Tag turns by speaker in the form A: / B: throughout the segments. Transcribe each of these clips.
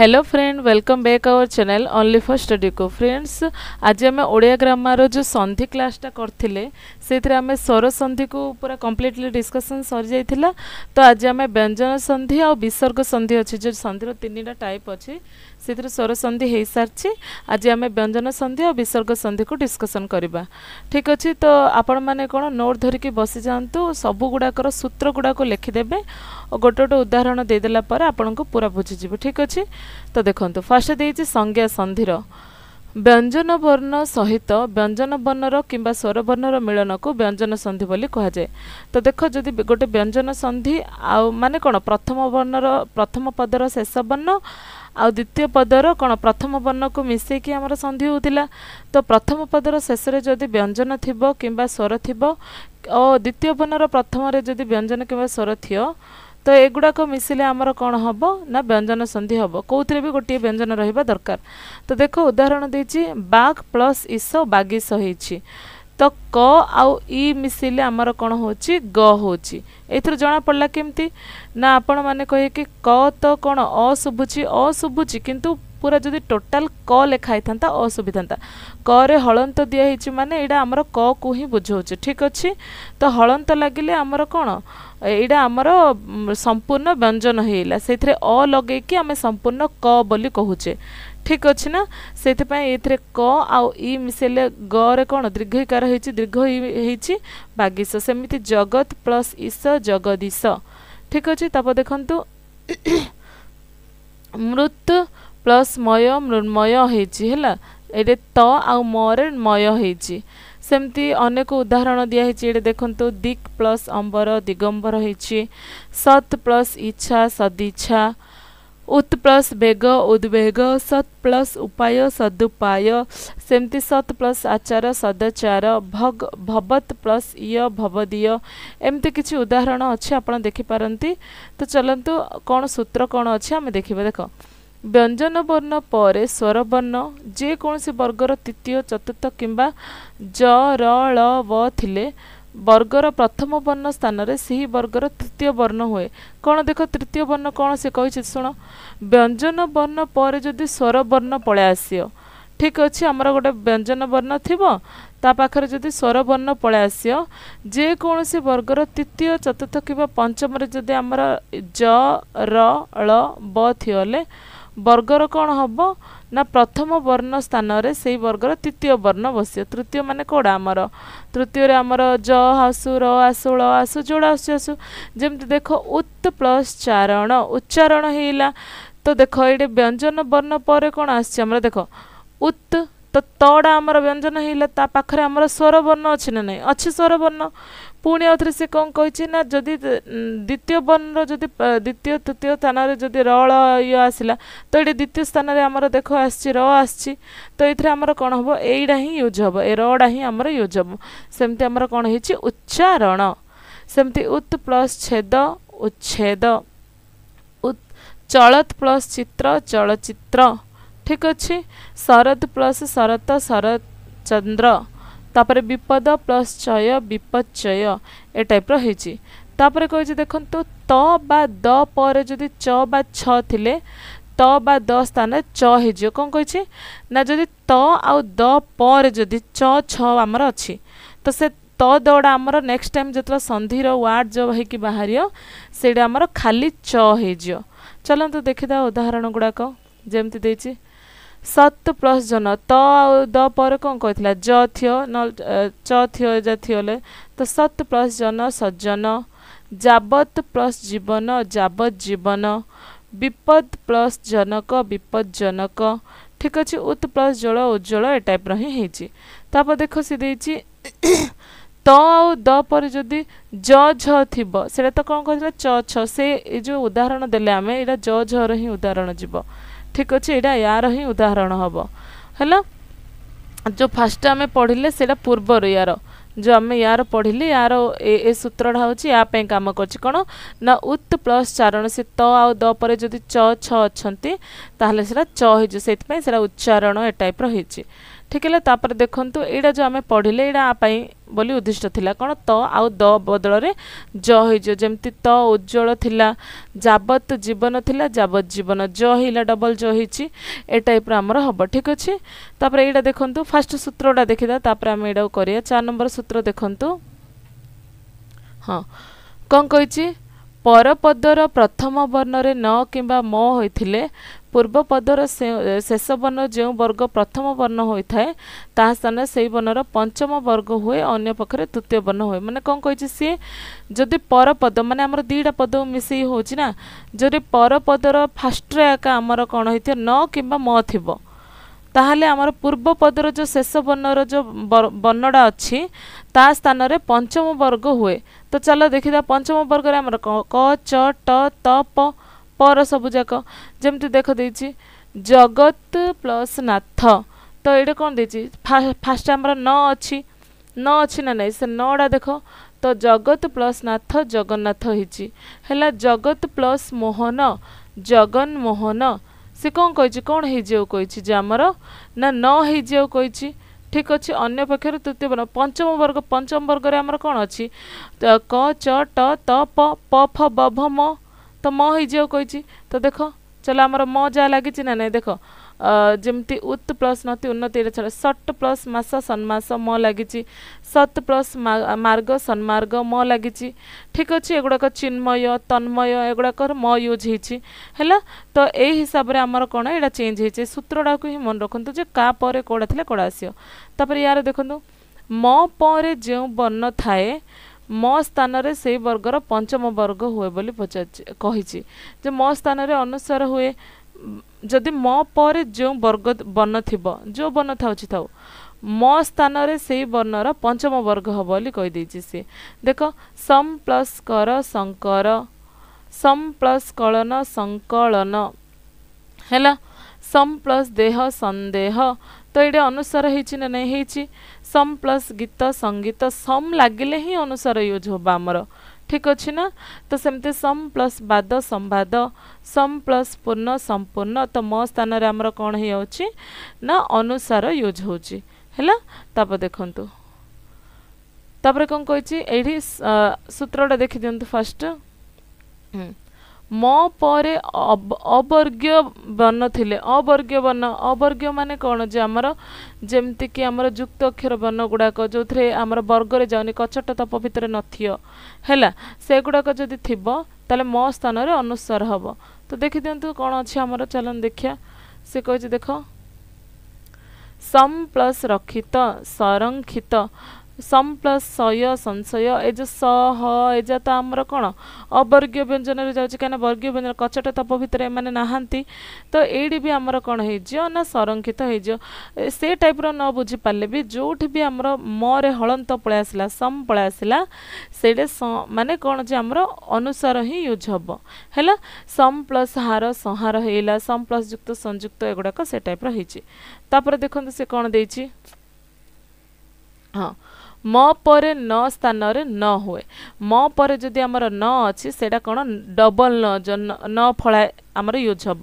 A: hello friend welcome back our channel only for ଷ୍ଟଡିକୁ friends ଆଜି ଆମେ ଓଡ଼ିଆ ଗ୍ରାମାର ଯେଉଁ ସନ୍ଧି କ୍ଲାସ୍ଟା କରିଥିଲେ ସେଥିରେ ଆମେ ସ୍ୱର ସନ୍ଧିକୁ ପୁରା କମ୍ପ୍ଲିଟଲି ଡିସ୍କସନ୍ ସରିଯାଇଥିଲା ତ ଆଜି ଆମେ ବ୍ୟଞ୍ଜନ ସନ୍ଧି ଆଉ ବିସର୍ଗ ସନ୍ଧି ଅଛି ଯେଉଁ ସନ୍ଧିର ତିନିଟା ଟାଇପ୍ ଅଛି ସେଥିରେ ସ୍ୱର ସନ୍ଧି ହୋଇସାରିଛି ଆଜି ଆମେ ବ୍ୟଞ୍ଜନ ସନ୍ଧି ଆଉ ବିସର୍ଗ ସନ୍ଧିକୁ ଡିସ୍କସନ୍ କରିବା ଠିକ୍ ଅଛି ତ ଆପଣମାନେ କ'ଣ ନୋଟ୍ ଧରିକି ବସିଯାଆନ୍ତୁ ସବୁଗୁଡ଼ାକର ସୂତ୍ରଗୁଡ଼ାକୁ ଲେଖିଦେବେ ଓ ଗୋଟେ ଗୋଟେ ଉଦାହରଣ ଦେଇଦେଲା ପରେ ଆପଣଙ୍କୁ ପୁରା ବୁଝିଯିବ ଠିକ୍ ଅଛି ତ ଦେଖନ୍ତୁ ଫାଷ୍ଟ ଦେଇଛି ସଂଜ୍ଞା ସନ୍ଧିର ବ୍ୟଞ୍ଜନ ବର୍ଣ୍ଣ ସହିତ ବ୍ୟଞ୍ଜନ ବର୍ଣ୍ଣର କିମ୍ବା ସ୍ୱରବର୍ଣ୍ଣର ମିଳନକୁ ବ୍ୟଞ୍ଜନ ସନ୍ଧି ବୋଲି କୁହାଯାଏ ତ ଦେଖ ଯଦି ଗୋଟେ ବ୍ୟଞ୍ଜନ ସନ୍ଧି ଆଉ ମାନେ କ'ଣ ପ୍ରଥମ ବର୍ଣ୍ଣର ପ୍ରଥମ ପଦର ଶେଷ ବର୍ଣ୍ଣ ଆଉ ଦ୍ୱିତୀୟ ପଦର କ'ଣ ପ୍ରଥମ ବର୍ଣ୍ଣକୁ ମିଶେଇକି ଆମର ସନ୍ଧି ହେଉଥିଲା ତ ପ୍ରଥମ ପଦର ଶେଷରେ ଯଦି ବ୍ୟଞ୍ଜନ ଥିବ କିମ୍ବା ସ୍ୱର ଥିବ ଓ ଦ୍ୱିତୀୟ ବର୍ଣ୍ଣର ପ୍ରଥମରେ ଯଦି ବ୍ୟଞ୍ଜନ କିମ୍ବା ସ୍ୱର ଥିବ ତ ଏଗୁଡ଼ାକ ମିଶିଲେ ଆମର କ'ଣ ହେବ ନା ବ୍ୟଞ୍ଜନ ସନ୍ଧି ହେବ କେଉଁଥିରେ ବି ଗୋଟିଏ ବ୍ୟଞ୍ଜନ ରହିବା ଦରକାର ତ ଦେଖ ଉଦାହରଣ ଦେଇଛି ବାଘ ପ୍ଲସ୍ ଇସ ବାଗିଶ ହେଇଛି ତ କ ଆଉ ଇ ମିଶିଲେ ଆମର କ'ଣ ହେଉଛି ଗ ହେଉଛି ଏଥିରୁ ଜଣାପଡ଼ିଲା କେମିତି ନା ଆପଣମାନେ କହିବେ କି କ ତ କ'ଣ ଅ ଶୁଭୁଛି ଅ କିନ୍ତୁ ପୁରା ଯଦି ଟୋଟାଲ କ ଲେଖା ହେଇଥାନ୍ତା ଅସୁବିଧା ଥାନ୍ତା କରେ ହଳନ୍ତ ଦିଆହେଇଛି ମାନେ ଏଇଟା ଆମର କକୁ ହିଁ ବୁଝାଉଛି ଠିକ୍ ଅଛି ତ ହଳନ୍ତ ଲାଗିଲେ ଆମର କ'ଣ ଏଇଟା ଆମର ସମ୍ପୂର୍ଣ୍ଣ ବ୍ୟଞ୍ଜନ ହେଇଗଲା ସେଇଥିରେ ଅ ଲଗେଇକି ଆମେ ସମ୍ପୂର୍ଣ୍ଣ କ ବୋଲି କହୁଛେ ଠିକ୍ ଅଛି ନା ସେଥିପାଇଁ ଏଥିରେ କ ଆଉ ଇ ମିଶେଇଲେ ଗରେ କ'ଣ ଦୀର୍ଘକାର ହେଇଛି ଦୀର୍ଘ ହେଇଛି ବାଗିଶ ସେମିତି ଜଗତ ପ୍ଲସ୍ ଇଶ ଜଗଦୀଶ ଠିକ୍ ଅଛି ତାପରେ ଦେଖନ୍ତୁ ମୃତ୍ୟୁ ପ୍ଲସ୍ ମୟ ମୃଣ୍ମୟ ହେଇଛି ହେଲା ଏଇଠି ତ ଆଉ ମରେ ମୟ ହେଇଛି ସେମିତି ଅନେକ ଉଦାହରଣ ଦିଆହେଇଛି ଏଇଠି ଦେଖନ୍ତୁ ଦିକ୍ ପ୍ଲସ୍ ଅମ୍ବର ଦିଗମ୍ବର ହେଇଛି ସତ୍ ପ୍ଲସ୍ ଇଚ୍ଛା ସଦିଚ୍ଛା ଉତ୍ ପ୍ଲସ୍ ବେଗ ଉଦ୍ବେଗ ସତ୍ ପ୍ଲସ୍ ଉପାୟ ସଦୁପାୟ ସେମିତି ସତ୍ ପ୍ଲସ୍ ଆଚାର ସଦାଚାର ଭଗ ଭବତ୍ ପ୍ଲସ୍ ଇୟ ଭବଦିୟ ଏମିତି କିଛି ଉଦାହରଣ ଅଛି ଆପଣ ଦେଖିପାରନ୍ତି ତ ଚାଲନ୍ତୁ କ'ଣ ସୂତ୍ର କ'ଣ ଅଛି ଆମେ ଦେଖିବା ଦେଖ ବ୍ୟଞ୍ଜନ ବର୍ଣ୍ଣ ପରେ ସ୍ୱରବର୍ଣ୍ଣ ଯେକୌଣସି ବର୍ଗର ତୃତୀୟ ଚତୁର୍ଥ କିମ୍ବା ଜ ର ଳ ବ ଥିଲେ ବର୍ଗର ପ୍ରଥମ ବର୍ଣ୍ଣ ସ୍ଥାନରେ ସେହି ବର୍ଗର ତୃତୀୟ ବର୍ଣ୍ଣ ହୁଏ କ'ଣ ଦେଖ ତୃତୀୟ ବର୍ଣ୍ଣ କ'ଣ ସେ କହିଛି ଶୁଣ ବ୍ୟଞ୍ଜନ ବର୍ଣ୍ଣ ପରେ ଯଦି ସ୍ୱରବର୍ଣ୍ଣ ପଳେଇ ଆସିବ ଠିକ୍ ଅଛି ଆମର ଗୋଟେ ବ୍ୟଞ୍ଜନ ବର୍ଣ୍ଣ ଥିବ ତା ପାଖରେ ଯଦି ସ୍ୱରବର୍ଣ୍ଣ ପଳେଇ ଆସିବ ଯେକୌଣସି ବର୍ଗର ତୃତୀୟ ଚତୁର୍ଥ କିମ୍ବା ପଞ୍ଚମରେ ଯଦି ଆମର ଜ ର ଳ ବ ଥିବ ହେଲେ ବର୍ଗର କ'ଣ ହେବ ନା ପ୍ରଥମ ବର୍ଣ୍ଣ ସ୍ଥାନରେ ସେଇ ବର୍ଗର ତୃତୀୟ ବର୍ଣ୍ଣ ବସିବ ତୃତୀୟ ମାନେ କେଉଁଟା ଆମର ତୃତୀୟରେ ଆମର ଜ ଆସୁ ର ଆସୁ ଳ ଆସୁ ଯେଉଁଟା ଆସୁ ଆସୁ ଯେମିତି ଦେଖ ଉତ୍ ପ୍ଲସ୍ ଚାରଣ ଉଚ୍ଚାରଣ ହେଇଗଲା ତ ଦେଖ ଏଇଠି ବ୍ୟଞ୍ଜନ ବର୍ଣ୍ଣ ପରେ କ'ଣ ଆସୁଛି ଆମର ଦେଖ ଉତ୍ ତ ତଡ଼ା ଆମର ବ୍ୟଞ୍ଜନ ହେଇଗଲା ତା ପାଖରେ ଆମର ସ୍ୱର ବର୍ଣ୍ଣ ଅଛି ନା ନାହିଁ ଅଛି ସ୍ୱର ବର୍ଣ୍ଣ ପୁଣି ଆଉ ଥରେ ସେ କ'ଣ କହିଛି ନା ଯଦି ଦ୍ୱିତୀୟ ବର୍ଣ୍ଣର ଯଦି ଦ୍ୱିତୀୟ ତୃତୀୟ ସ୍ଥାନରେ ଯଦି ରଳ ଇଏ ଆସିଲା ତ ଏଇଠି ଦ୍ୱିତୀୟ ସ୍ଥାନରେ ଆମର ଦେଖ ଆସିଛି ର ଆସିଛି ତ ଏଇଥିରେ ଆମର କ'ଣ ହେବ ଏଇଟା ହିଁ ୟୁଜ୍ ହେବ ଏ ରଡ଼ା ହିଁ ଆମର ୟୁଜ୍ ହେବ ସେମିତି ଆମର କ'ଣ ହେଇଛି ଉଚ୍ଚାରଣ ସେମିତି ଉତ୍ ପ୍ଲସ୍ ଛେଦ ଉଚ୍ଛେଦ ଚଳତ୍ ପ୍ଲସ୍ ଚିତ୍ର ଚଳଚ୍ଚିତ୍ର ଠିକ୍ ଅଛି ଶରତ ପ୍ଲସ୍ ଶରତ ଶରତ ଚନ୍ଦ୍ର ତାପରେ ବିପଦ ପ୍ଲସ୍ ଚୟ ବିପଚୟ ଏ ଟାଇପ୍ର ହେଇଛି ତାପରେ କହିଛି ଦେଖନ୍ତୁ ତ ବା ଦ ପରେ ଯଦି ଚ ବା ଛ ଥିଲେ ତ ବା ଦ ସ୍ଥାନରେ ଚ ହେଇଯିବ କ'ଣ କହିଛି ନା ଯଦି ତ ଆଉ ଦ ପରେ ଯଦି ଚ ଛ ଆମର ଅଛି ତ ସେ ତ ଦଗୁଡ଼ା ଆମର ନେକ୍ସଟ ଟାଇମ୍ ଯେତେବେଳେ ସନ୍ଧିର ୱାର୍ଡ଼ ଯେଉଁ ହେଇକି ବାହାରିବ ସେଇଟା ଆମର ଖାଲି ଚ ହେଇଯିବ ଚାଲନ୍ତୁ ଦେଖିଦେବା ଉଦାହରଣ ଗୁଡ଼ାକ ଯେମିତି ଦେଇଛି ସତ୍ ପ୍ରସଜନ ତ ଆଉ ଦ ପରେ କ'ଣ କହିଥିଲା ଯ ଥିଓ ନ ଚ ଥିଓ ଯ ଥିଓ ହେଲେ ତ ସତ୍ ପ୍ରସଜନ ସଜ୍ଜନ ଯାବତ୍ ପ୍ଲସ୍ ଜୀବନ ଯାବତ୍ ଜୀବନ ବିପଦ ପ୍ଲସ୍ ଜନକ ବିପଦ ଜନକ ଠିକ ଅଛି ଉତ୍ ପ୍ଲସ୍ ଜଳ ଉଜ୍ଜଳ ଏ ଟାଇପ୍ର ହିଁ ହେଇଛି ତାପରେ ଦେଖ ସେ ଦେଇଛି ତ ଆଉ ଦ ପରେ ଯଦି ଜ ଝ ଥିବ ସେଇଟା ତ କ'ଣ କହିଥିଲା ଚ ଛ ସେ ଏ ଯେଉଁ ଉଦାହରଣ ଦେଲେ ଆମେ ଏଇଟା ଜ ଝର ହିଁ ଉଦାହରଣ ଯିବ ଠିକ୍ ଅଛି ଏଇଟା ୟାର ହିଁ ଉଦାହରଣ ହେବ ହେଲା ଯେଉଁ ଫାଷ୍ଟ ଆମେ ପଢ଼ିଲେ ସେଇଟା ପୂର୍ବରୁ ୟାର ଯେଉଁ ଆମେ ୟାର ପଢ଼ିଲେ ୟାର ଏ ଏ ସୂତ୍ରଟା ହେଉଛି ୟା ପାଇଁ କାମ କରୁଛି କ'ଣ ନା ଉତ୍ ପ୍ଲସ୍ ଚାରଣ ସେ ତ ଆଉ ଦ ପରେ ଯଦି ଚ ଛ ଅଛନ୍ତି ତାହେଲେ ସେଇଟା ଚ ହେଇଯିବ ସେଇଥିପାଇଁ ସେଇଟା ଉଚ୍ଚାରଣ ଏ ଟାଇପ୍ର ହେଇଛି ঠিক হলে তাপরে দেখন্তু এইটা যে আমি পড়িলে এইটা আপাই বলি উদ্দিষ্ট লা কোণ ত আউ দ বদলরে জ হয়ে যেমতি ত উজ্জ্বল লা যাবত জীবন লা যাবত জীবন জ হইলা ডবল জ হয়েছি এ টাইপর আমার হব ঠিক আছে তাপরে এইটা দেখন্তু ফার্স্ট সূত্রটা দেখিদা তাপরে আমি এইটাও করিয়া চার নম্বর সূত্র দেখন্তু ହଁ କ'ଣ କହିଛି ପରପଦର ପ୍ରଥମ ବର୍ଣ୍ଣରେ ନ କିମ୍ବା ମ ହୋଇଥିଲେ ପୂର୍ବ ପଦର ଶେଷ ବର୍ଣ୍ଣ ଯେଉଁ ବର୍ଗ ପ୍ରଥମ ବର୍ଣ୍ଣ ହୋଇଥାଏ ତାହା ସ୍ଥାନରେ ସେହି ବର୍ଣ୍ଣର ପଞ୍ଚମ ବର୍ଗ ହୁଏ ଅନ୍ୟ ପକ୍ଷରେ ତୃତୀୟ ବର୍ଣ୍ଣ ହୁଏ ମାନେ କ'ଣ କହିଛି ସିଏ ଯଦି ପରପଦ ମାନେ ଆମର ଦୁଇଟା ପଦ ମିଶେଇ ହେଉଛି ନା ଯଦି ପରପଦର ଫାଷ୍ଟରେ ଏକା ଆମର କ'ଣ ହେଇଥିବ ନ କିମ୍ବା ମ ଥିବ ତାହେଲେ ଆମର ପୂର୍ବ ପଦର ଯେଉଁ ଶେଷ ବର୍ଣ୍ଣର ଯେଉଁ ବର୍ଣ୍ଣଟା ଅଛି ତା ସ୍ଥାନରେ ପଞ୍ଚମ ବର୍ଗ ହୁଏ ତ ଚାଲ ଦେଖିଦେବା ପଞ୍ଚମ ବର୍ଗରେ ଆମର କ ଚ ଟ ତ ପ ପର ସବୁଯାକ ଯେମିତି ଦେଖ ଦେଇଛି ଜଗତ ପ୍ଲସ୍ ନାଥ ତ ଏଇଟା କ'ଣ ଦେଇଛି ଫାଷ୍ଟ ଆମର ନ ଅଛି ନ ଅଛି ନା ନାହିଁ ସେ ନଟା ଦେଖ ତ ଜଗତ ପ୍ଲସ୍ ନାଥ ଜଗନ୍ନାଥ ହେଇଛି ହେଲା ଜଗତ ପ୍ଲସ୍ ମୋହନ ଜଗନ୍ମୋହନ ସେ କ'ଣ କହିଛି କ'ଣ ହେଇଯିବ କହିଛି ଯେ ଆମର ନା ନ ହେଇଯିବ କହିଛି ଠିକ୍ ଅଛି ଅନ୍ୟ ପକ୍ଷରୁ ତୃତୀୟ ବର୍ଣ୍ଣ ପଞ୍ଚମ ବର୍ଗ ପଞ୍ଚମ ବର୍ଗରେ ଆମର କ'ଣ ଅଛି କ ଚ ଟ ତ ପ ପ ଫ ବ ତ ମ ହେଇଯିବ କହିଛି ତ ଦେଖ ଚାଲ ଆମର ମ ଯାହା ଲାଗିଛି ନା ନାହିଁ ଦେଖ ଯେମିତି ଉତ୍ ପ୍ଲସ୍ ନତି ଉନ୍ନତି ଏଇଟା ଛାଡ଼ ସଟ୍ ପ୍ଲସ୍ ମାସ ସନ୍ମାସ ମ ଲାଗିଛି ସତ୍ ପ୍ଲସ୍ ମାର୍ଗ ସନ୍ମାର୍ଗ ମ ଲାଗିଛି ଠିକ୍ ଅଛି ଏଗୁଡ଼ାକ ଚିନ୍ମୟ ତନ୍ମୟ ଏଗୁଡ଼ାକର ମ ୟୁଜ୍ ହେଇଛି ହେଲା ତ ଏଇ ହିସାବରେ ଆମର କ'ଣ ଏଇଟା ଚେଞ୍ଜ ହେଇଛି ସୂତ୍ରଟାକୁ ହିଁ ମନେ ରଖନ୍ତୁ ଯେ କାହା ପରେ କେଉଁଟା ଥିଲେ କେଉଁଟା ଆସିବ ତାପରେ ୟାର ଦେଖନ୍ତୁ ମ ପରେ ଯେଉଁ ବର୍ଣ୍ଣ ଥାଏ ମୋ ସ୍ଥାନରେ ସେହି ବର୍ଗର ପଞ୍ଚମ ବର୍ଗ ହୁଏ ବୋଲି ପଚାରିଛି କହିଛି ଯେ ମୋ ସ୍ଥାନରେ ଅନୁସାର ହୁଏ ଯଦି ମୋ ପରେ ଯେଉଁ ବର୍ଗ ବର୍ଣ୍ଣ ଥିବ ଯେଉଁ ବର୍ଣ୍ଣ ଥାଉଛି ଥାଉ ମୋ ସ୍ଥାନରେ ସେହି ବର୍ଣ୍ଣର ପଞ୍ଚମ ବର୍ଗ ହେବ ବୋଲି କହିଦେଇଛି ସିଏ ଦେଖ ସମ୍ ପ୍ଲସ୍ କର ଶଙ୍କର ସମ୍ ପ୍ଲସ୍ କଳନ ସଂକଳନ ହେଲା ସମ୍ ପ୍ଲସ୍ ଦେହ ସନ୍ଦେହ ତ ଏଇଟା ଅନୁସାର ହେଇଛି ନା ନାହିଁ ହେଇଛି ସମ୍ ପ୍ଲସ୍ ଗୀତ ସଙ୍ଗୀତ ସମ୍ ଲାଗିଲେ ହିଁ ଅନୁସାର ୟୁଜ୍ ହେବ ଆମର ଠିକ୍ ଅଛି ନା ତ ସେମିତି ସମ୍ ପ୍ଲସ୍ ବାଦ ସମ୍ବାଦ ସମ୍ ପ୍ଲସ୍ ପୂର୍ଣ୍ଣ ସମ୍ପୂର୍ଣ୍ଣ ତ ମୋ ସ୍ଥାନରେ ଆମର କ'ଣ ହେଇଯାଉଛି ନା ଅନୁସାର ୟୁଜ୍ ହେଉଛି ହେଲା ତାପରେ ଦେଖନ୍ତୁ ତାପରେ କ'ଣ କହିଛି ଏଇଠି ସୂତ୍ରଟା ଦେଖିଦିଅନ୍ତୁ ଫାଷ୍ଟ ମୋ ପରେ ଅବର୍ଗ୍ୟ ବର୍ଣ୍ଣ ଥିଲେ ଅବର୍ଗୀୟ ବର୍ଣ୍ଣ ଅବର୍ଗୀୟ ମାନେ କ'ଣ ଯେ ଆମର ଯେମିତିକି ଆମର ଯୁକ୍ତ ଅକ୍ଷର ବର୍ଣ୍ଣ ଗୁଡ଼ାକ ଯେଉଁଥିରେ ଆମର ବର୍ଗରେ ଯାଉନି କଚଟ ତପ ଭିତରେ ନଥିବ ହେଲା ସେଗୁଡ଼ାକ ଯଦି ଥିବ ତାହେଲେ ମୋ ସ୍ଥାନରେ ଅନୁସାର ହେବ ତ ଦେଖିଦିଅନ୍ତୁ କ'ଣ ଅଛି ଆମର ଚାଲନ୍ତୁ ଦେଖିବା ସେ କହିଛି ଦେଖ ସମ୍ ପ୍ଲସ୍ ରକ୍ଷିତ ସଂରକ୍ଷିତ ସମ୍ ପ୍ଲସ୍ ଶୟ ସଂଶୟ ଏ ଯେ ସ ହ ଏଯା ତ ଆମର କ'ଣ ଅବର୍ଗୀୟ ବ୍ୟଞ୍ଜନରେ ଯାଉଛି କାହିଁକିନା ବର୍ଗୀୟ ବ୍ୟଞ୍ଜନ କଚଟ ତପ ଭିତରେ ଏମାନେ ନାହାନ୍ତି ତ ଏଇଠି ବି ଆମର କ'ଣ ହେଇଯିବ ନା ସଂରକ୍ଷିତ ହେଇଯିବ ସେ ଟାଇପ୍ର ନ ବୁଝିପାରିଲେ ବି ଯେଉଁଠି ବି ଆମର ମରେ ହଳନ୍ତ ପଳାଇ ଆସିଲା ସମ୍ ପଳାଇ ଆସିଲା ସେଇଠି ମାନେ କ'ଣ ଯେ ଆମର ଅନୁସାର ହିଁ ୟୁଜ୍ ହେବ ହେଲା ସମ୍ ପ୍ଲସ୍ ହାର ସଂହାର ହେଇଗଲା ସମ୍ ପ୍ଲସ୍ ଯୁକ୍ତ ସଂଯୁକ୍ତ ଏଗୁଡ଼ାକ ସେ ଟାଇପ୍ର ହେଇଛି ତାପରେ ଦେଖନ୍ତୁ ସେ କ'ଣ ଦେଇଛି ହଁ ମ ପରେ ନ ସ୍ଥାନରେ ନ ହୁଏ ମ ପରେ ଯଦି ଆମର ନ ଅଛି ସେଇଟା କ'ଣ ଡବଲ ନ ନ ଫଳା ଆମର ୟୁଜ୍ ହେବ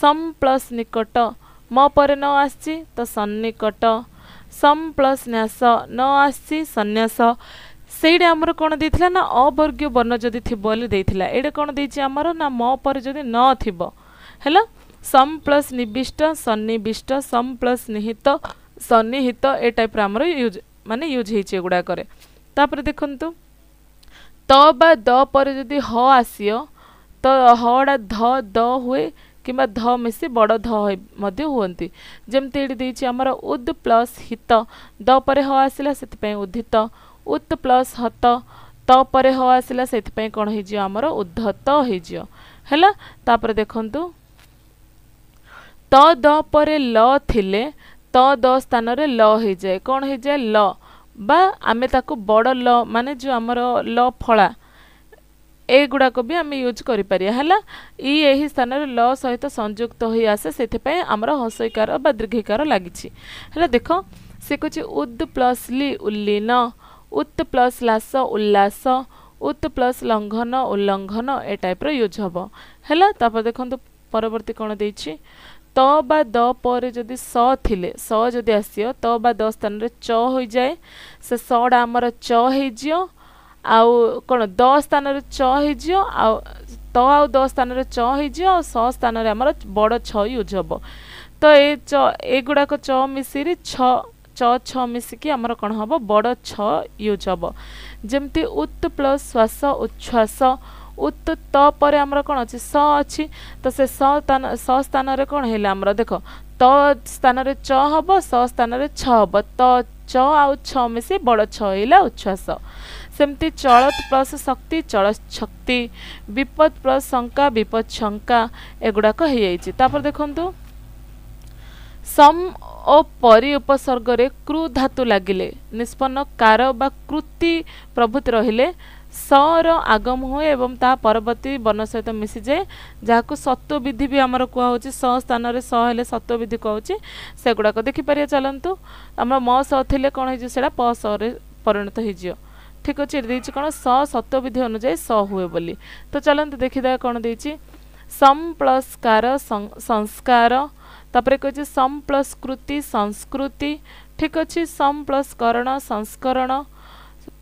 A: ସମ୍ ପ୍ଲସ୍ ନିକଟ ମ ପରେ ନ ଆସିଛି ତ ସନ୍ନିକଟ ସମ୍ ପ୍ଲସ୍ ନ୍ୟାସ ନ ଆସିଛି ସନ୍ନ୍ୟାସ ସେଇଟା ଆମର କ'ଣ ଦେଇଥିଲା ନା ଅବର୍ଗୀୟ ବର୍ଣ୍ଣ ଯଦି ଥିବ ବୋଲି ଦେଇଥିଲା ଏଇଟା କ'ଣ ଦେଇଛି ଆମର ନା ମ ପରେ ଯଦି ନ ଥିବ ହେଲା ସମ୍ ପ୍ଲସ୍ ନିବିଷ୍ଟ ସନ୍ନିବିଷ୍ଟ ସମ୍ ପ୍ଲସ୍ ନିହିତ ସନ୍ନିହିତ ଏ ଟାଇପ୍ର ଆମର ୟୁଜ୍ ମାନେ ୟୁଜ୍ ହେଇଛି ଏଗୁଡ଼ାକରେ ତାପରେ ଦେଖନ୍ତୁ ତ ବା ଦ ପରେ ଯଦି ହ ଆସିବ ତ ହଟା ଧ ଦ ହୁଏ କିମ୍ବା ଧ ମିଶି ବଡ଼ ଧ ମଧ୍ୟ ହୁଅନ୍ତି ଯେମିତି ଏଠି ଦେଇଛି ଆମର ଉଦ୍ ପ୍ଲସ୍ ହିତ ଦ ପରେ ହ ଆସିଲା ସେଥିପାଇଁ ଉଦ୍ଧିତ ଉତ୍ ପ୍ଲସ୍ ହତ ତ ପରେ ହ ଆସିଲା ସେଥିପାଇଁ କ'ଣ ହେଇଯିବ ଆମର ଉଦ୍ଧତ ହେଇଯିବ ହେଲା ତାପରେ ଦେଖନ୍ତୁ ତ ଦ ପରେ ଲ ଥିଲେ ତ ସ୍ଥାନରେ ଲ ହେଇଯାଏ କ'ଣ ହେଇଯାଏ ଲ ବା ଆମେ ତାକୁ ବଡ଼ ଲ ମାନେ ଯେଉଁ ଆମର ଲ ଫଳା ଏଗୁଡ଼ାକ ବି ଆମେ ୟୁଜ୍ କରିପାରିବା ହେଲା ଇ ଏହି ସ୍ଥାନରେ ଲ ସହିତ ସଂଯୁକ୍ତ ହୋଇ ଆସେ ସେଥିପାଇଁ ଆମର ହସୈକାର ବା ଦୀର୍ଘିକାର ଲାଗିଛି ହେଲା ଦେଖ ସେ କହୁଛି ଉଦ୍ ପ୍ଲସ୍ ଲି ଉଲ୍ଲୀନ ଉତ୍ ପ୍ଲସ୍ ଲାସ ଉଲ୍ଲାସ ଉତ୍ ପ୍ଲସ୍ ଲଙ୍ଘନ ଉଲ୍ଲଙ୍ଘନ ଏ ଟାଇପ୍ର ୟୁଜ୍ ହେବ ହେଲା ତାପରେ ଦେଖନ୍ତୁ ପରବର୍ତ୍ତୀ କ'ଣ ଦେଇଛି ତ ବା ଦ ପରେ ଯଦି ସ ଥିଲେ ସ ଯଦି ଆସିବ ତ ବା ଦ ସ୍ଥାନରେ ଚ ହୋଇଯାଏ ସେ ସଟା ଆମର ଚ ହେଇଯିବ ଆଉ କ'ଣ ଦ ସ୍ଥାନରେ ଚ ହେଇଯିବ ଆଉ ତ ଆଉ ଦ ସ୍ଥାନରେ ଚ ହେଇଯିବ ଆଉ ସ ସ୍ଥାନରେ ଆମର ବଡ଼ ଛ ୟୁଜ୍ ହେବ ତ ଏ ଚ ଏଗୁଡ଼ାକ ଚ ମିଶିକି ଛଅ ଚ ଛ ମିଶିକି ଆମର କ'ଣ ହେବ ବଡ଼ ଛ ୟୁଜ୍ ହେବ ଯେମିତି ଉତ୍ ପ୍ଲସ୍ ଶ୍ୱାସ ଉଚ୍ଛ୍ୱାସ ଉତ୍ ତ ପରେ ଆମର କ'ଣ ଅଛି ସ ଅଛି ତ ସେ ସ ସ୍ଥାନ ସ ସ୍ଥାନରେ କ'ଣ ହେଲା ଆମର ଦେଖ ତ ସ୍ଥାନରେ ଚ ହବ ସ ସ୍ଥାନରେ ଛ ହବ ତ ଚ ଆଉ ଛ ମିଶି ବଡ଼ ଛ ହେଲା ଉଚ୍ଛ୍ୱାସ ସେମିତି ଚଳ ପ୍ଲସ୍ ଶକ୍ତି ଚଳ ଶକ୍ତି ବିପଦ ପ୍ଲସ୍ ଶଙ୍କା ବିପଦ ଶଙ୍କା ଏଗୁଡ଼ାକ ହେଇଯାଇଛି ତାପରେ ଦେଖନ୍ତୁ ସମ ଓ ପରି ଉପସର୍ଗରେ କ୍ରୁ ଧାତୁ ଲାଗିଲେ ନିଷ୍ପନ୍ନ କାର ବା କୃତି ପ୍ରଭୃତି ରହିଲେ ସର ଆଗମ ହୁଏ ଏବଂ ତାହା ପରବର୍ତ୍ତୀ ବର୍ଣ୍ଣ ସହିତ ମିଶିଯାଏ ଯାହାକୁ ସତ୍ୱବିଧି ବି ଆମର କୁହାହେଉଛି ସ ସ୍ଥାନରେ ସ ହେଲେ ସତ୍ୱବିଧି କହୁଛି ସେଗୁଡ଼ାକ ଦେଖିପାରିବା ଚାଲନ୍ତୁ ଆମର ମ ସ ଥିଲେ କ'ଣ ହେଇଯିବ ସେଇଟା ପ ସରେ ପରିଣତ ହେଇଯିବ ଠିକ୍ ଅଛି ଏଠି ଦେଇଛି କ'ଣ ସ ସତ୍ୱବିଧି ଅନୁଯାୟୀ ସ ହୁଏ ବୋଲି ତ ଚାଲନ୍ତୁ ଦେଖିଦେବା କ'ଣ ଦେଇଛି ସମ୍ ପ୍ଲସ୍ କାର ସଂସ୍କାର ତାପରେ କହିଛି ସମ୍ ପ୍ଲସ୍ କୃତି ସଂସ୍କୃତି ଠିକ୍ ଅଛି ସମ୍ ପ୍ଲସ୍ କରଣ ସଂସ୍କରଣ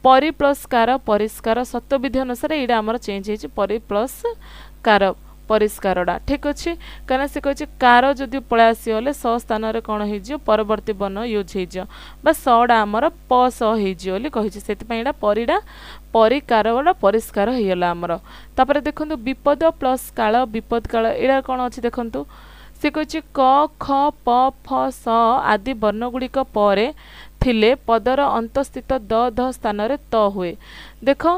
A: ପରିପ୍ଲସ୍କାର ପରିଷ୍କାର ସତ୍ୟବିଧି ଅନୁସାରେ ଏଇଟା ଆମର ଚେଞ୍ଜ ହେଇଛି ପରିପ୍ଲସ୍ କାର ପରିଷ୍କାରଟା ଠିକ୍ ଅଛି କାରଣ ସେ କହିଛି କାର ଯଦି ପଳାଇ ଆସିବ ହେଲେ ସ ସ୍ଥାନରେ କ'ଣ ହେଇଯିବ ପରବର୍ତ୍ତୀ ବର୍ଣ୍ଣ ୟୁଜ୍ ହେଇଯିବ ବା ସଟା ଆମର ପ ସ ହେଇଯିବ ବୋଲି କହିଛି ସେଥିପାଇଁ ଏଇଟା ପରିଡ଼ା ପରିକାର ଗୋଟା ପରିଷ୍କାର ହେଇଗଲା ଆମର ତାପରେ ଦେଖନ୍ତୁ ବିପଦ ପ୍ଲସ୍ କାଳ ବିପଦ କାଳ ଏଇଟା କ'ଣ ଅଛି ଦେଖନ୍ତୁ ସେ କହିଛି କ ଖ ପ ଫ ସ ଆଦି ବର୍ଣ୍ଣଗୁଡ଼ିକ ପରେ ଥିଲେ ପଦର ଅନ୍ତସ୍ଥିତ ଦ ଧ ସ୍ଥାନରେ ତ ହୁଏ ଦେଖ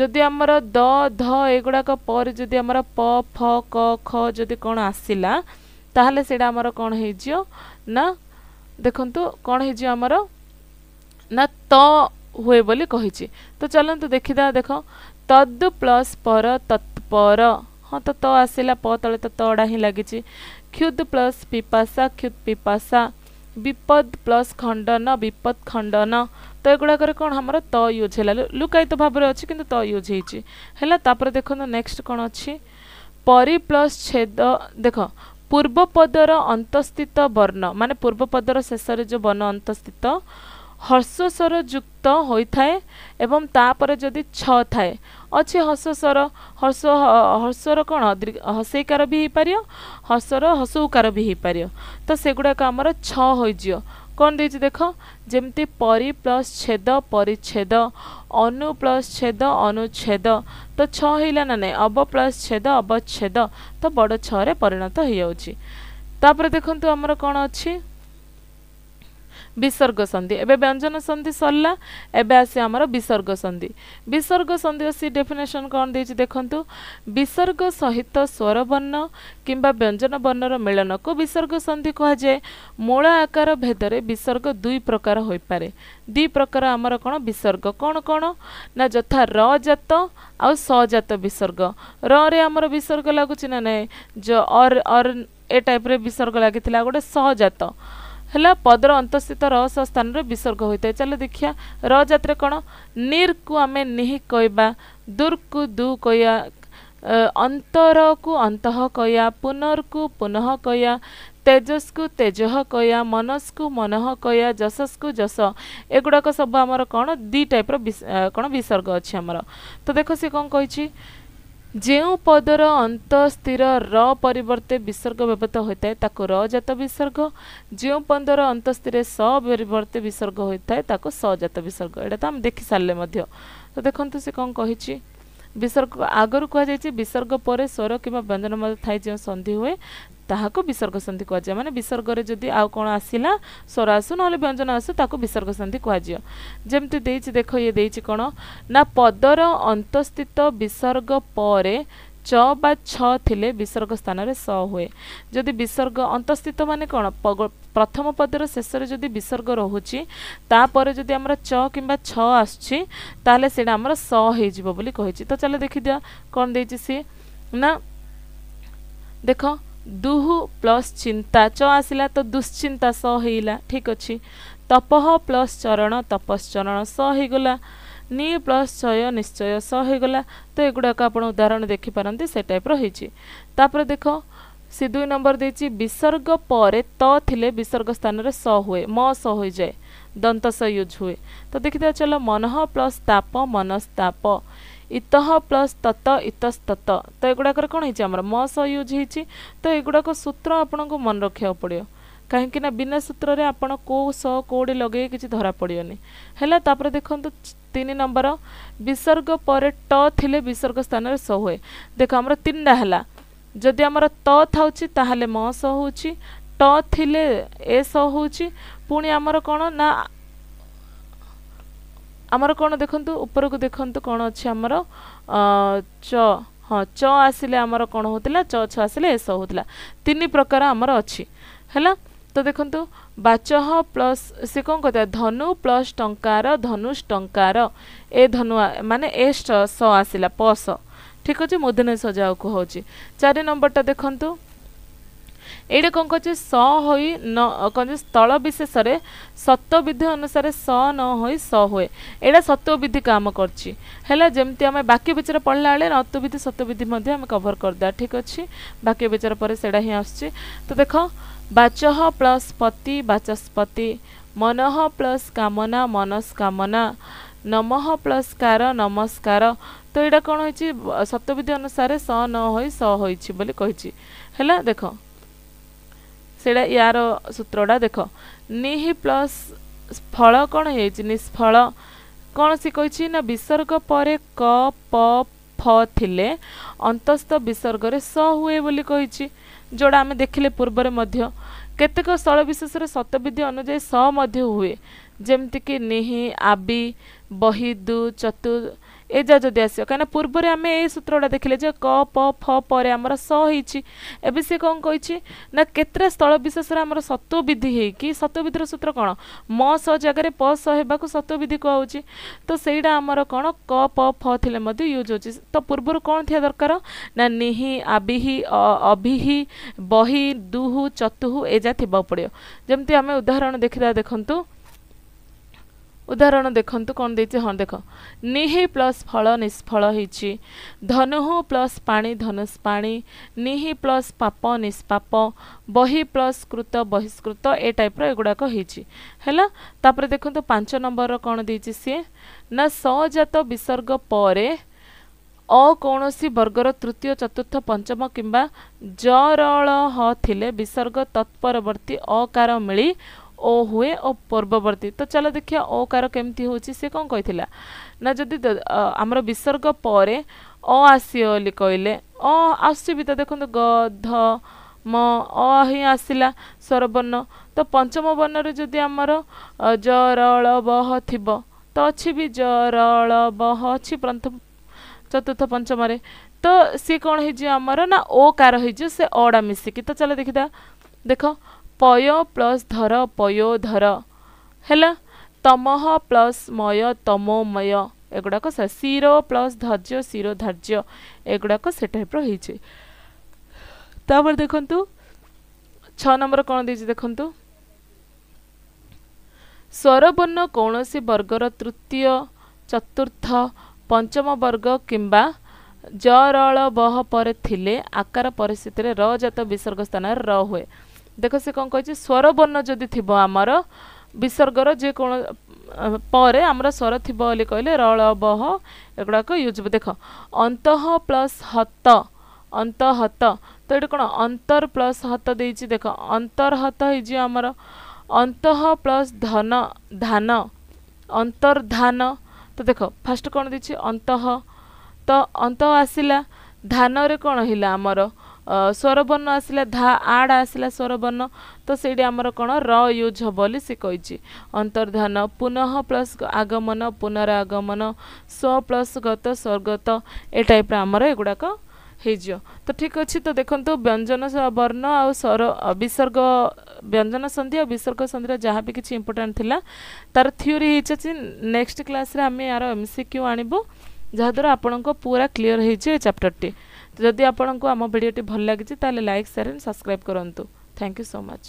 A: ଯଦି ଆମର ଦ ଧ ଏଗୁଡ଼ାକ ପରେ ଯଦି ଆମର ପ ଫ କ ଖ ଯଦି କ'ଣ ଆସିଲା ତାହେଲେ ସେଇଟା ଆମର କ'ଣ ହେଇଯିବ ନା ଦେଖନ୍ତୁ କ'ଣ ହେଇଯିବ ଆମର ନା ତ ହୁଏ ବୋଲି କହିଛି ତ ଚାଲନ୍ତୁ ଦେଖିଦେବା ଦେଖ ତଦ୍ ପ୍ଲସ୍ ପର ତତ୍ପର ହଁ ତ ତ ଆସିଲା ପ ତଳେ ତ ତଡ଼ା ହିଁ ଲାଗିଛି କ୍ଷୁଦ୍ ପ୍ଲସ୍ ପିପାସା କ୍ଷୁଦ୍ ପିପାସା ବିପଦ ପ୍ଲସ୍ ଖଣ୍ଡନ ବିପଦ ଖଣ୍ଡନ ତ ଏଗୁଡ଼ାକରେ କ'ଣ ଆମର ତ ୟୁଜ୍ ହେଲା ଲୁକାୟିତ ଭାବରେ ଅଛି କିନ୍ତୁ ତ ୟୁଜ୍ ହେଇଛି ହେଲା ତାପରେ ଦେଖନ୍ତୁ ନେକ୍ସଟ କ'ଣ ଅଛି ପରି ପ୍ଲସ୍ ଛେଦ ଦେଖ ପୂର୍ବପଦର ଅନ୍ତସ୍ଥିତ ବର୍ଣ୍ଣ ମାନେ ପୂର୍ବପଦର ଶେଷରେ ଯେଉଁ ବର୍ଣ୍ଣ ଅନ୍ତସ୍ଥିତ ହର୍ଷସ୍ୱର ଯୁକ୍ତ ହୋଇଥାଏ ଏବଂ ତାପରେ ଯଦି ଛ ଥାଏ ଅଛି ହସ ସ୍ୱର ହସ ହସର କ'ଣ ହସେଇକାର ବି ହେଇପାରିବ ହସର ହସଉକାର ବି ହେଇପାରିବ ତ ସେଗୁଡ଼ାକ ଆମର ଛଅ ହୋଇଯିବ କ'ଣ ଦେଇଛି ଦେଖ ଯେମିତି ପରି ପ୍ଲସ୍ ଛେଦ ପରିଚ୍ଛେଦ ଅନୁ ପ୍ଲସ୍ ଛେଦ ଅନୁଚ୍ଛେଦ ତ ଛଅ ହେଇଗଲା ନା ନାହିଁ ଅବ ପ୍ଲସ୍ ଛେଦ ଅବଚ୍ଛେଦ ତ ବଡ଼ ଛଅରେ ପରିଣତ ହୋଇଯାଉଛି ତାପରେ ଦେଖନ୍ତୁ ଆମର କ'ଣ ଅଛି ବିସର୍ଗ ସନ୍ଧି ଏବେ ବ୍ୟଞ୍ଜନ ସନ୍ଧି ସରିଲା ଏବେ ଆସେ ଆମର ବିସର୍ଗ ସନ୍ଧି ବିସର୍ଗ ସନ୍ଧି ସେ ଡେଫିନେସନ୍ କ'ଣ ଦେଇଛି ଦେଖନ୍ତୁ ବିସର୍ଗ ସହିତ ସ୍ୱରବର୍ଣ୍ଣ କିମ୍ବା ବ୍ୟଞ୍ଜନ ବର୍ଣ୍ଣର ମିଳନକୁ ବିସର୍ଗ ସନ୍ଧି କୁହାଯାଏ ମୂଳ ଆକାର ଭେଦରେ ବିସର୍ଗ ଦୁଇ ପ୍ରକାର ହୋଇପାରେ ଦୁଇ ପ୍ରକାର ଆମର କ'ଣ ବିସର୍ଗ କ'ଣ କ'ଣ ନା ଯଥା ର ଜାତ ଆଉ ସ ଜାତ ବିସର୍ଗ ରରେ ଆମର ବିସର୍ଗ ଲାଗୁଛି ନା ନାହିଁ ଯ ଅର୍ ଅର୍ ଏ ଟାଇପ୍ରେ ବିସର୍ଗ ଲାଗିଥିଲା ଗୋଟେ ସ ଜାତ ହେଲା ପଦର ଅନ୍ତସ୍ଥିତ ରହସ୍ୟ ସ୍ଥାନରେ ବିସର୍ଗ ହୋଇଥାଏ ଚାଲ ଦେଖିବା ର ଯାତ୍ରା କ'ଣ ନିର୍କୁ ଆମେ ନିହି କହିବା ଦୁର୍କୁ ଦୁ କହିବା ଅନ୍ତରକୁ ଅନ୍ତଃ କହିବା ପୁନର୍କୁ ପୁନଃ କହିବା ତେଜସ୍କୁ ତେଜଃ କହିବା ମନସ୍କୁ ମନଃ କହିବା ଯଶସ୍କୁ ଯଶ ଏଗୁଡ଼ାକ ସବୁ ଆମର କ'ଣ ଦୁଇ ଟାଇପ୍ର କ'ଣ ବିସର୍ଗ ଅଛି ଆମର ତ ଦେଖ ସେ କ'ଣ କହିଛି जौँ पदर र अन्तस्थिर र परिवर्ते विसर्ग ताको र जात विसर्ग जो पद र स परिवर्ते विसर्ग ताको स जात विसर्ग एउटा त देखिसारे देख्नु सिक्छ विसर्ग आगर आगरू विसर्ग परे स्वर किबा व्यंजन व्यञ्जनमा थाई जो संधि होए ତାହାକୁ ବିସର୍ଗସନ୍ଧି କୁହାଯିବ ମାନେ ବିସର୍ଗରେ ଯଦି ଆଉ କ'ଣ ଆସିଲା ସ୍ୱର ଆସୁ ନହେଲେ ବ୍ୟଞ୍ଜନ ଆସୁ ତାକୁ ବିସର୍ଗସନ୍ଧି କୁହାଯିବ ଯେମିତି ଦେଇଛି ଦେଖ ଇଏ ଦେଇଛି କ'ଣ ନା ପଦର ଅନ୍ତସ୍ଥିତ ବିସର୍ଗ ପରେ ଚ ବା ଛ ଥିଲେ ବିସର୍ଗ ସ୍ଥାନରେ ସ ହୁଏ ଯଦି ବିସର୍ଗ ଅନ୍ତସ୍ଥିତ ମାନେ କ'ଣ ପ୍ରଥମ ପଦର ଶେଷରେ ଯଦି ବିସର୍ଗ ରହୁଛି ତାପରେ ଯଦି ଆମର ଚ କିମ୍ବା ଛ ଆସୁଛି ତାହେଲେ ସେଇଟା ଆମର ସ ହେଇଯିବ ବୋଲି କହିଛି ତ ଚାଲ ଦେଖିଦିଅ କ'ଣ ଦେଇଛି ସିଏ ନା ଦେଖ ଦୁହୁ ପ୍ଲସ୍ ଚିନ୍ତା ଚ ଆସିଲା ତ ଦୁଶ୍ଚିନ୍ତା ସ ହେଇଗଲା ଠିକ୍ ଅଛି ତପଃ ପ୍ଲସ୍ ଚରଣ ତପଶ୍ଚରଣ ସ ହେଇଗଲା ନି ପ୍ଲସ୍ ଚୟ ନିଶ୍ଚୟ ସ ହେଇଗଲା ତ ଏଗୁଡ଼ାକ ଆପଣ ଉଦାହରଣ ଦେଖିପାରନ୍ତି ସେ ଟାଇପ୍ର ହେଇଛି ତାପରେ ଦେଖ ସେ ଦୁଇ ନମ୍ବର ଦେଇଛି ବିସର୍ଗ ପରେ ତ ଥିଲେ ବିସର୍ଗ ସ୍ଥାନରେ ସ ହୁଏ ମ ସ ହୋଇଯାଏ ଦନ୍ତ ସ ୟୁଜ୍ ହୁଏ ତ ଦେଖିଦେବା ଚଲ ମନଃ ପ୍ଲସ୍ ତାପ ମନସ୍ତାପ ଇତ ପ୍ଲସ୍ ତତ ଇତସ୍ତତ ତ ଏଗୁଡ଼ାକରେ କ'ଣ ହେଇଛି ଆମର ମସ ୟୁଜ୍ ହେଇଛି ତ ଏଗୁଡ଼ାକ ସୂତ୍ର ଆପଣଙ୍କୁ ମନେ ରଖିବାକୁ ପଡ଼ିବ କାହିଁକି ନା ବିନା ସୂତ୍ରରେ ଆପଣ କେଉଁ ସ କେଉଁଠି ଲଗେଇ କିଛି ଧରାପଡ଼ିବନି ହେଲା ତାପରେ ଦେଖନ୍ତୁ ତିନି ନମ୍ବର ବିସର୍ଗ ପରେ ଟ ଥିଲେ ବିସର୍ଗ ସ୍ଥାନରେ ସ ହୁଏ ଦେଖ ଆମର ତିନିଟା ହେଲା ଯଦି ଆମର ତ ଥାଉଛି ତାହେଲେ ମ ସ ହେଉଛି ଟ ଥିଲେ ଏ ସ ହେଉଛି ପୁଣି ଆମର କ'ଣ ନା ଆମର କ'ଣ ଦେଖନ୍ତୁ ଉପରକୁ ଦେଖନ୍ତୁ କ'ଣ ଅଛି ଆମର ଚ ହଁ ଚ ଆସିଲେ ଆମର କ'ଣ ହେଉଥିଲା ଚ ଛ ଆସିଲେ ଏସ ହେଉଥିଲା ତିନି ପ୍ରକାର ଆମର ଅଛି ହେଲା ତ ଦେଖନ୍ତୁ ବାଚହ ପ୍ଲସ୍ ସେ କ'ଣ କହିଥିଲା ଧନୁ ପ୍ଲସ୍ ଟଙ୍କାର ଧନୁଷ ଟଙ୍କାର ଏ ଧନୁ ମାନେ ଏ ସ ଆସିଲା ପ ସ ଠିକ ଅଛି ମୁଦିନେ ସଜା କୁହ ହେଉଛି ଚାରି ନମ୍ବରଟା ଦେଖନ୍ତୁ ଏଇଟା କ'ଣ କହୁଛି ସ ହୋଇ ନ କହୁଛି ସ୍ଥଳ ବିଶେଷରେ ସତ୍ୱବିଧି ଅନୁସାରେ ସ ନ ହୋଇ ସ ହୁଏ ଏଇଟା ସତ୍ୱବିଧି କାମ କରୁଛି ହେଲା ଯେମିତି ଆମେ ବାକ୍ୟ ବିଚାର ପଢ଼ିଲା ବେଳେ ନତୁବିଧି ସତ୍ୱବିଧି ମଧ୍ୟ ଆମେ କଭର କରିଦେବା ଠିକ୍ ଅଛି ବାକ୍ୟ ବିଚାର ପରେ ସେଇଟା ହିଁ ଆସୁଛି ତ ଦେଖ ବାଚଃ ପ୍ଲସ୍ ପତି ବାଚସ୍ପତି ମନଃ ପ୍ଲସ୍ କାମନା ମନସ୍କାମନା ନମଃ ପ୍ଲସ୍ କାର ନମସ୍କାର ତ ଏଇଟା କ'ଣ ହୋଇଛି ସତ୍ୱବିଧି ଅନୁସାରେ ସ ନ ହୋଇ ସ ହୋଇଛି ବୋଲି କହିଛି ହେଲା ଦେଖ ସେଇଟା ୟାର ସୂତ୍ରଟା ଦେଖ ନିହି ପ୍ଲସ୍ ଫଳ କ'ଣ ହେଇଛି ନିଷ୍ଫଳ କ'ଣ ସେ କହିଛି ନା ବିସର୍ଗ ପରେ କ ପ ଫ ଥିଲେ ଅନ୍ତସ୍ଥ ବିସର୍ଗରେ ସ ହୁଏ ବୋଲି କହିଛି ଯେଉଁଟା ଆମେ ଦେଖିଲେ ପୂର୍ବରେ ମଧ୍ୟ କେତେକ ସ୍ଥଳବିଶେଷରେ ସତବିଧି ଅନୁଯାୟୀ ସ ମଧ୍ୟ ହୁଏ ଯେମିତିକି ନିହି ଆବି ବହିଦୁ ଚତୁ ଏ ଯା ଯଦି ଆସିବ କାହିଁକିନା ପୂର୍ବରେ ଆମେ ଏ ସୂତ୍ରଟା ଦେଖିଲେ ଯେ କ ପ ଫ ପରେ ଆମର ସ ହେଇଛି ଏବେ ସେ କ'ଣ କହିଛି ନା କେତେଟା ସ୍ଥଳ ବିଶେଷରେ ଆମର ସତ୍ୱବିଧି ହେଇକି ସତ୍ୱବିଧିର ସୂତ୍ର କ'ଣ ମ ସ ଜାଗାରେ ପ ସ ହେବାକୁ ସତ୍ୱବିଧି କୁହାଉଛି ତ ସେଇଟା ଆମର କ'ଣ କ ପ ଫ ଥିଲେ ମଧ୍ୟ ୟୁଜ୍ ହେଉଛି ତ ପୂର୍ବରୁ କ'ଣ ଥିବା ଦରକାର ନା ନିହି ଆବିହି ଅଭିହି ବହି ଦୁହୁ ଚତୁହୁ ଏଯା ଥିବାକୁ ପଡ଼ିବ ଯେମିତି ଆମେ ଉଦାହରଣ ଦେଖିବା ଦେଖନ୍ତୁ ଉଦାହରଣ ଦେଖନ୍ତୁ କ'ଣ ଦେଇଛି ହଁ ଦେଖ ନିହି ପ୍ଲସ୍ ଫଳ ନିଷ୍ଫଳ ହେଇଛି ଧନୁଃ ପ୍ଲସ୍ ପାଣି ଧନୁଷ ପାଣି ନିହି ପ୍ଲସ୍ ପାପ ନିଷ୍ପାପ ବହି ପ୍ଲସ୍ କୃତ ବହିଷ୍କୃତ ଏ ଟାଇପ୍ର ଏଗୁଡ଼ାକ ହେଇଛି ହେଲା ତାପରେ ଦେଖନ୍ତୁ ପାଞ୍ଚ ନମ୍ବରର କ'ଣ ଦେଇଛି ସିଏ ନା ସଜାତ ବିସର୍ଗ ପରେ ଅ କୌଣସି ବର୍ଗର ତୃତୀୟ ଚତୁର୍ଥ ପଞ୍ଚମ କିମ୍ବା ଜରଳ ହ ଥିଲେ ବିସର୍ଗ ତତ୍ପରବର୍ତ୍ତୀ ଅକାର ମିଳି ଓ ହୁଏ ଓ ପୂର୍ବବର୍ତ୍ତୀ ତ ଚାଲ ଦେଖିବା ଓ କାର କେମିତି ହେଉଛି ସେ କ'ଣ କହିଥିଲା ନା ଯଦି ଆମର ବିସର୍ଗ ପରେ ଅ ଆସିବ ବୋଲି କହିଲେ ଅ ଆସୁବି ତ ଦେଖନ୍ତୁ ଗ ଧ ମ ଅ ହିଁ ଆସିଲା ସ୍ୱରବର୍ଣ୍ଣ ତ ପଞ୍ଚମ ବର୍ଣ୍ଣରେ ଯଦି ଆମର ଜରଳ ବହ ଥିବ ତ ଅଛି ବି ଜରଳ ବହ ଅଛି ପ୍ରଥମ ଚତୁର୍ଥ ପଞ୍ଚମରେ ତ ସିଏ କ'ଣ ହେଇଯିବ ଆମର ନା ଓ କାର ହେଇଯିବ ସେ ଅଡ଼ା ମିଶିକି ତ ଚାଲ ଦେଖିଦା ଦେଖ ପୟ ପ୍ଲସ୍ ଧର ପୟୋ ଧର ହେଲା ତମହ ପ୍ଲସ୍ ମୟ ତମୋମୟ ଏଗୁଡ଼ାକ ଶିର ପ୍ଲସ୍ ଧୈର୍ଯ୍ୟ ଶିର ଧାର୍ଯ୍ୟ ଏଗୁଡ଼ାକ ସେ ଟାଇପ୍ର ହେଇଛି ତାପରେ ଦେଖନ୍ତୁ ଛଅ ନମ୍ବର କ'ଣ ଦେଇଛି ଦେଖନ୍ତୁ ସ୍ୱରବର୍ଣ୍ଣ କୌଣସି ବର୍ଗର ତୃତୀୟ ଚତୁର୍ଥ ପଞ୍ଚମ ବର୍ଗ କିମ୍ବା ଜରଳ ବହ ପରେ ଥିଲେ ଆକାର ପରିସ୍ଥିତିରେ ର ଜାତ ବିସର୍ଗ ସ୍ଥାନରେ ର ହୁଏ ଦେଖ ସେ କ'ଣ କହିଛି ସ୍ୱରବର୍ଣ୍ଣ ଯଦି ଥିବ ଆମର ବିସର୍ଗର ଯେକୌଣସି ପରେ ଆମର ସ୍ୱର ଥିବ ବୋଲି କହିଲେ ରଳ ବହ ଏଗୁଡ଼ାକ ୟୁଜ୍ ଦେଖ ଅନ୍ତଃ ପ୍ଲସ୍ ହତ ଅନ୍ତଃହତ ତ ଏଇଠି କ'ଣ ଅନ୍ତର୍ ପ୍ଲସ୍ ହତ ଦେଇଛି ଦେଖ ଅନ୍ତର୍ହତ ହେଇଯିବ ଆମର ଅନ୍ତଃ ପ୍ଲସ୍ ଧନ ଧାନ ଅନ୍ତର୍ଧାନ ତ ଦେଖ ଫାଷ୍ଟ କ'ଣ ଦେଇଛି ଅନ୍ତଃ ତ ଅନ୍ତଃ ଆସିଲା ଧାନରେ କ'ଣ ହେଲା ଆମର ସ୍ୱରବର୍ଣ୍ଣ ଆସିଲା ଧା ଆଡ଼ ଆସିଲା ସ୍ୱରବର୍ଣ୍ଣ ତ ସେଇଠି ଆମର କ'ଣ ର ୟୁଜ୍ ହେବ ବୋଲି ସେ କହିଛି ଅନ୍ତର୍ଧାନ ପୁନଃ ପ୍ଲସ୍ ଆଗମନ ପୁନରାଗମନ ସ ପ୍ଲସ୍ ଗତ ସ୍ୱର୍ଗତ ଏ ଟାଇପ୍ର ଆମର ଏଗୁଡ଼ାକ ହେଇଯିବ ତ ଠିକ୍ ଅଛି ତ ଦେଖନ୍ତୁ ବ୍ୟଞ୍ଜନ ବର୍ଣ୍ଣ ଆଉ ସ୍ୱର ବିସର୍ଗ ବ୍ୟଞ୍ଜନ ସନ୍ଧି ଆଉ ବିସର୍ଗ ସନ୍ଧିର ଯାହା ବି କିଛି ଇମ୍ପୋର୍ଟାଣ୍ଟ ଥିଲା ତା'ର ଥିଓରି ହେଇଛି ନେକ୍ସଟ କ୍ଲାସ୍ରେ ଆମେ ଏହାର ଏମ୍ ସି କ୍ୟୁ ଆଣିବୁ ଯାହାଦ୍ୱାରା ଆପଣଙ୍କ ପୁରା କ୍ଲିଅର୍ ହେଇଛି ଏ ଚାପ୍ଟରଟି ଯଦି ଆପଣଙ୍କୁ ଆମ ଭିଡ଼ିଓଟି ଭଲ ଲାଗିଛି ତାହେଲେ ଲାଇକ୍ ସେୟାର ଆଣ୍ଡ ସବସ୍କ୍ରାଇବ୍ କରନ୍ତୁ ଥ୍ୟାଙ୍କ ୟୁ ସୋ ମଚ୍